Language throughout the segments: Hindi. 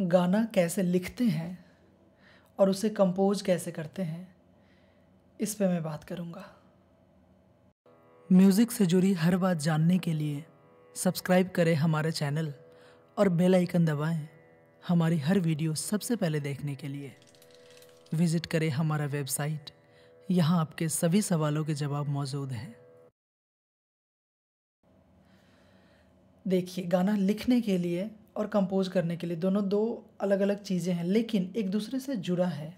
गाना कैसे लिखते हैं और उसे कंपोज कैसे करते हैं इस पे मैं बात करूँगा म्यूज़िक से जुड़ी हर बात जानने के लिए सब्सक्राइब करें हमारे चैनल और बेल आइकन दबाएं हमारी हर वीडियो सबसे पहले देखने के लिए विज़िट करें हमारा वेबसाइट यहाँ आपके सभी सवालों के जवाब मौजूद हैं देखिए गाना लिखने के लिए और कंपोज करने के लिए दोनों दो अलग अलग चीज़ें हैं लेकिन एक दूसरे से जुड़ा है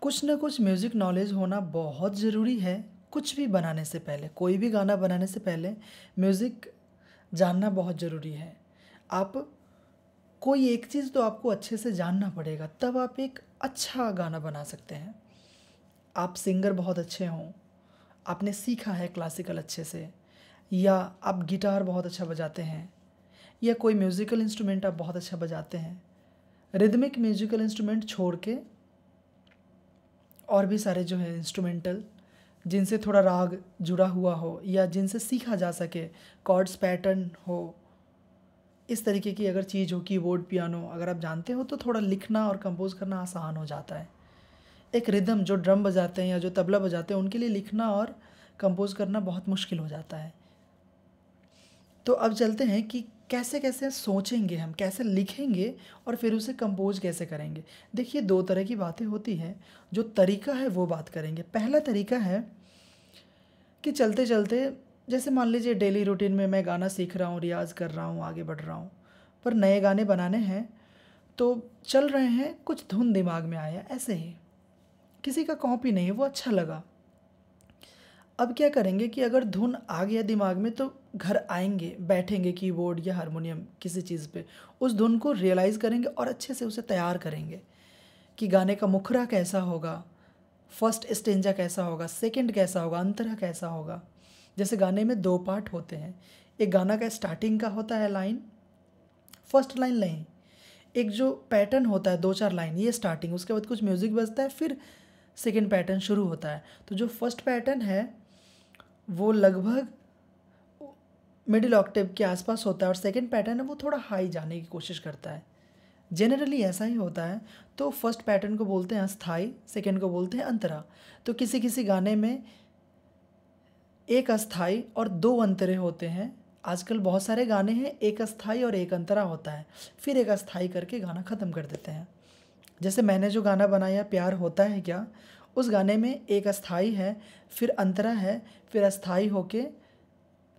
कुछ ना कुछ म्यूज़िक नॉलेज होना बहुत ज़रूरी है कुछ भी बनाने से पहले कोई भी गाना बनाने से पहले म्यूज़िक जानना बहुत ज़रूरी है आप कोई एक चीज़ तो आपको अच्छे से जानना पड़ेगा तब आप एक अच्छा गाना बना सकते हैं आप सिंगर बहुत अच्छे हों आपने सीखा है क्लासिकल अच्छे से या आप गिटार बहुत अच्छा बजाते हैं या कोई म्यूज़िकल इंस्ट्रूमेंट आप बहुत अच्छा बजाते हैं रिदमिक म्यूज़िकल इंस्ट्रूमेंट छोड़ के और भी सारे जो है इंस्ट्रूमेंटल जिनसे थोड़ा राग जुड़ा हुआ हो या जिनसे सीखा जा सके कॉर्ड्स पैटर्न हो इस तरीके की अगर चीज़ हो कीबोर्ड पियानो अगर आप जानते हो तो थोड़ा लिखना और कंपोज करना आसान हो जाता है एक रिदम जो ड्रम बजाते हैं या जो तबला बजाते हैं उनके लिए लिखना और कंपोज करना बहुत मुश्किल हो जाता है तो अब चलते हैं कि कैसे कैसे सोचेंगे हम कैसे लिखेंगे और फिर उसे कंपोज कैसे करेंगे देखिए दो तरह की बातें होती हैं जो तरीका है वो बात करेंगे पहला तरीका है कि चलते चलते जैसे मान लीजिए डेली रूटीन में मैं गाना सीख रहा हूँ रियाज़ कर रहा हूँ आगे बढ़ रहा हूँ पर नए गाने बनाने हैं तो चल रहे हैं कुछ धुन दिमाग में आया ऐसे ही किसी का कॉपी नहीं वो अच्छा लगा अब क्या करेंगे कि अगर धुन आ गया दिमाग में तो घर आएंगे बैठेंगे कीबोर्ड या हारमोनियम किसी चीज़ पे उस धुन को रियलाइज़ करेंगे और अच्छे से उसे तैयार करेंगे कि गाने का मुखरा कैसा होगा फर्स्ट स्टेंजा कैसा होगा सेकंड कैसा होगा अंतरा कैसा होगा जैसे गाने में दो पार्ट होते हैं एक गाना का स्टार्टिंग का होता है लाइन फर्स्ट लाइन लें एक जो पैटर्न होता है दो चार लाइन ये स्टार्टिंग उसके बाद कुछ म्यूज़िक बजता है फिर सेकेंड पैटर्न शुरू होता है तो जो फर्स्ट पैटर्न है वो लगभग मिडिल ऑक्टिव के आसपास होता है और सेकेंड पैटर्न है वो थोड़ा हाई जाने की कोशिश करता है जनरली ऐसा ही होता है तो फर्स्ट पैटर्न को बोलते हैं अस्थाई सेकेंड को बोलते हैं अंतरा तो किसी किसी गाने में एक अस्थाई और दो अंतरे होते हैं आजकल बहुत सारे गाने हैं एक अस्थाई और एक अंतरा होता है फिर एक अस्थाई करके गाना ख़त्म कर देते हैं जैसे मैंने जो गाना बनाया प्यार होता है क्या उस गाने में एक अस्थाई है फिर अंतरा है फिर अस्थाई होके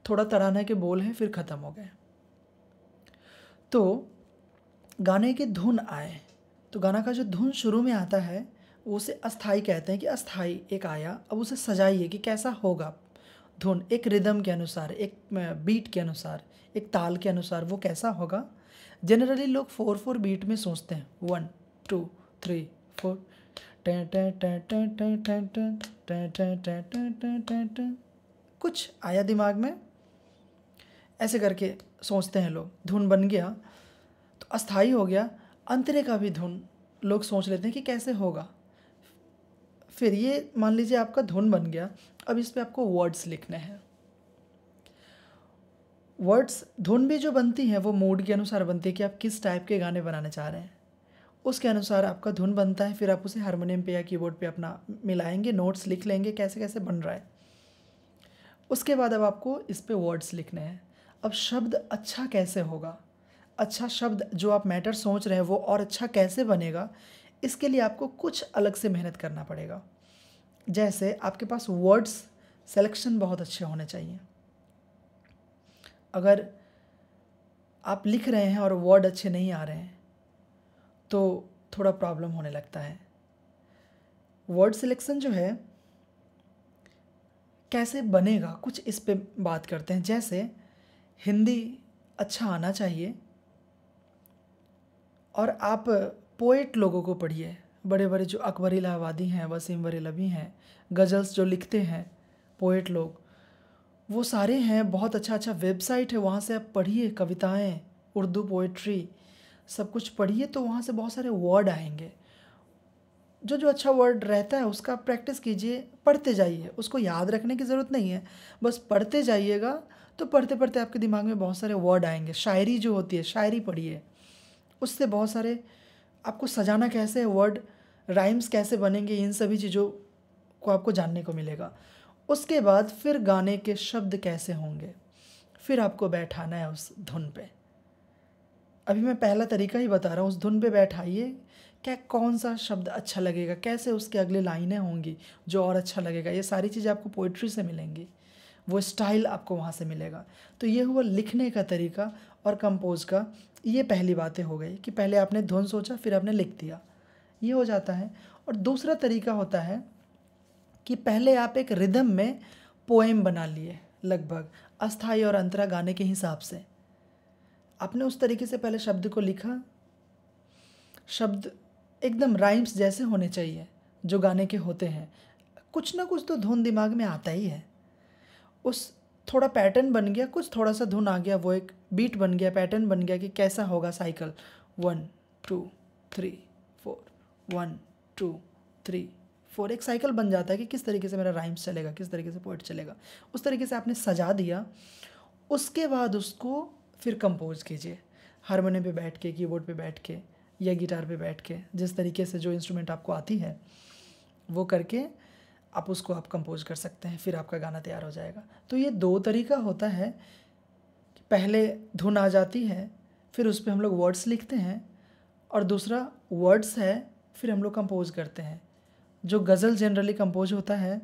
थोड़ा तराना के बोल हैं फिर ख़त्म हो गए तो गाने के धुन आए तो गाना का जो धुन शुरू में आता है वो उसे अस्थाई कहते हैं कि अस्थाई एक आया अब उसे सजाइए कि कैसा होगा धुन एक रिदम के अनुसार एक बीट के अनुसार एक ताल के अनुसार वो कैसा होगा जनरली लोग फोर फोर बीट में सोचते हैं वन टू थ्री फोर कुछ आया दिमाग में ऐसे करके सोचते हैं लोग धुन बन गया तो अस्थाई हो गया अंतरे का भी धुन लोग सोच लेते हैं कि कैसे होगा फिर ये मान लीजिए आपका धुन बन गया अब इस पर आपको वर्ड्स लिखने हैं वर्ड्स धुन भी जो बनती हैं वो मूड के अनुसार बनती है कि आप किस टाइप के गाने बनाने चाह रहे हैं उसके अनुसार आपका धुन बनता है फिर आप उसे हारमोनियम पे या कीबोर्ड पे अपना मिलाएंगे नोट्स लिख लेंगे कैसे कैसे बन रहा है उसके बाद अब आपको इस पर वर्ड्स लिखने हैं अब शब्द अच्छा कैसे होगा अच्छा शब्द जो आप मैटर सोच रहे हैं वो और अच्छा कैसे बनेगा इसके लिए आपको कुछ अलग से मेहनत करना पड़ेगा जैसे आपके पास वर्ड्स सेलेक्शन बहुत अच्छे होने चाहिए अगर आप लिख रहे हैं और वर्ड अच्छे नहीं आ रहे हैं तो थोड़ा प्रॉब्लम होने लगता है वर्ड सिलेक्शन जो है कैसे बनेगा कुछ इस पे बात करते हैं जैसे हिंदी अच्छा आना चाहिए और आप पोइट लोगों को पढ़िए बड़े बड़े जो अकबर इलाहाबादी हैं वसीम बरेलवी हैं गज़ल्स जो लिखते हैं पोइट लोग वो सारे हैं बहुत अच्छा अच्छा वेबसाइट है वहाँ से आप पढ़िए कविताएं उर्दू पोइट्री सब कुछ पढ़िए तो वहाँ से बहुत सारे वर्ड आएंगे जो जो अच्छा वर्ड रहता है उसका प्रैक्टिस कीजिए पढ़ते जाइए उसको याद रखने की ज़रूरत नहीं है बस पढ़ते जाइएगा तो पढ़ते पढ़ते आपके दिमाग में बहुत सारे वर्ड आएंगे शायरी जो होती है शायरी पढ़िए उससे बहुत सारे आपको सजाना कैसे है वर्ड राइम्स कैसे बनेंगे इन सभी चीज़ों को आपको जानने को मिलेगा उसके बाद फिर गाने के शब्द कैसे होंगे फिर आपको बैठाना है उस धुन पर अभी मैं पहला तरीका ही बता रहा हूँ उस धुन पे बैठाइए क्या कौन सा शब्द अच्छा लगेगा कैसे उसके अगले लाइनें होंगी जो और अच्छा लगेगा ये सारी चीज़ें आपको पोइट्री से मिलेंगी वो स्टाइल आपको वहाँ से मिलेगा तो ये हुआ लिखने का तरीका और कंपोज का ये पहली बातें हो गई कि पहले आपने धुन सोचा फिर आपने लिख दिया ये हो जाता है और दूसरा तरीका होता है कि पहले आप एक रिदम में पोएम बना लिए लगभग अस्थाई और अंतरा गाने के हिसाब से आपने उस तरीके से पहले शब्द को लिखा शब्द एकदम राइम्स जैसे होने चाहिए जो गाने के होते हैं कुछ ना कुछ तो धुन दिमाग में आता ही है उस थोड़ा पैटर्न बन गया कुछ थोड़ा सा धुन आ गया वो एक बीट बन गया पैटर्न बन गया कि कैसा होगा cycle one two three four one two three four एक साइकिल बन जाता है कि किस तरीके से मेरा राइम्स चलेगा किस तरीके से पोइट चलेगा उस तरीके से आपने सजा दिया उसके बाद उसको फिर कंपोज कीजिए हारमोनियम पे बैठ के कीबोर्ड पे बैठ के या गिटार पे बैठ के जिस तरीके से जो इंस्ट्रूमेंट आपको आती है वो करके आप उसको आप कंपोज कर सकते हैं फिर आपका गाना तैयार हो जाएगा तो ये दो तरीका होता है पहले धुन आ जाती है फिर उस पर हम लोग वर्ड्स लिखते हैं और दूसरा वर्ड्स है फिर हम लोग कंपोज करते हैं जो गज़ल जनरली कंपोज होता है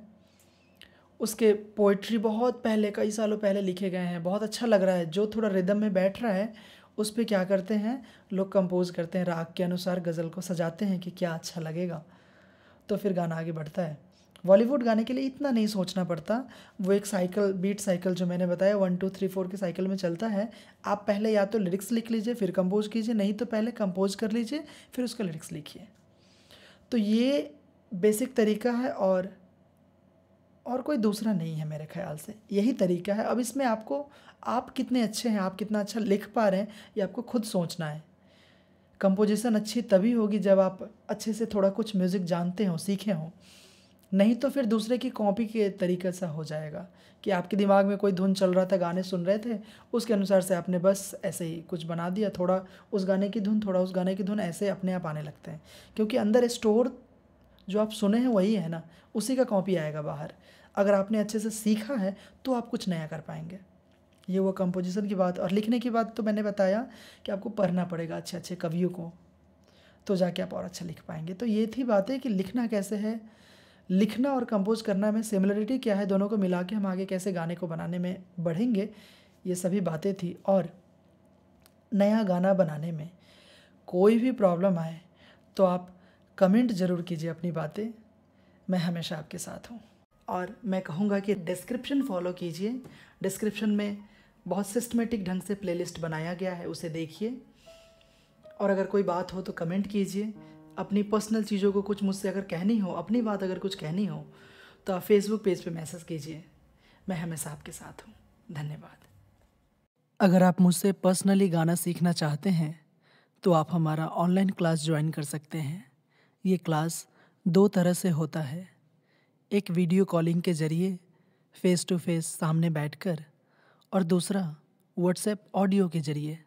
उसके पोइट्री बहुत पहले कई सालों पहले लिखे गए हैं बहुत अच्छा लग रहा है जो थोड़ा रिदम में बैठ रहा है उस पर क्या करते हैं लोग कंपोज करते हैं राग के अनुसार गज़ल को सजाते हैं कि क्या अच्छा लगेगा तो फिर गाना आगे बढ़ता है बॉलीवुड गाने के लिए इतना नहीं सोचना पड़ता वो एक साइकिल बीट साइकिल जो मैंने बताया वन टू थ्री फोर के साइकिल में चलता है आप पहले या तो लिरिक्स लिख लीजिए फिर कंपोज कीजिए नहीं तो पहले कंपोज कर लीजिए फिर उसका लिरिक्स लिखिए तो ये बेसिक तरीका है और और कोई दूसरा नहीं है मेरे ख्याल से यही तरीका है अब इसमें आपको आप कितने अच्छे हैं आप कितना अच्छा लिख पा रहे हैं ये आपको खुद सोचना है कंपोजिशन अच्छी तभी होगी जब आप अच्छे से थोड़ा कुछ म्यूज़िक जानते हों सीखे हों नहीं तो फिर दूसरे की कॉपी के तरीके सा हो जाएगा कि आपके दिमाग में कोई धुन चल रहा था गाने सुन रहे थे उसके अनुसार से आपने बस ऐसे ही कुछ बना दिया थोड़ा उस गाने की धुन थोड़ा उस गाने की धुन ऐसे अपने आप आने लगते हैं क्योंकि अंदर स्टोर जो आप सुने हैं वही है ना उसी का कॉपी आएगा बाहर अगर आपने अच्छे से सीखा है तो आप कुछ नया कर पाएंगे ये वो कंपोजिशन की बात और लिखने की बात तो मैंने बताया कि आपको पढ़ना पड़ेगा अच्छे अच्छे कवियों को तो जाके आप और अच्छा लिख पाएंगे तो ये थी बातें कि लिखना कैसे है लिखना और कंपोज करना में सिमिलरिटी क्या है दोनों को मिला के हम आगे कैसे गाने को बनाने में बढ़ेंगे ये सभी बातें थी और नया गाना बनाने में कोई भी प्रॉब्लम आए तो आप कमेंट ज़रूर कीजिए अपनी बातें मैं हमेशा आपके साथ हूँ और मैं कहूँगा कि डिस्क्रिप्शन फॉलो कीजिए डिस्क्रिप्शन में बहुत सिस्टमेटिक ढंग से प्लेलिस्ट बनाया गया है उसे देखिए और अगर कोई बात हो तो कमेंट कीजिए अपनी पर्सनल चीज़ों को कुछ मुझसे अगर कहनी हो अपनी बात अगर कुछ कहनी हो तो आप फेसबुक पेज पे मैसेज कीजिए मैं हमेशा आपके साथ हूँ धन्यवाद अगर आप मुझसे पर्सनली गाना सीखना चाहते हैं तो आप हमारा ऑनलाइन क्लास ज्वाइन कर सकते हैं ये क्लास दो तरह से होता है एक वीडियो कॉलिंग के ज़रिए फ़ेस टू फेस सामने बैठकर और दूसरा व्हाट्सएप ऑडियो के ज़रिए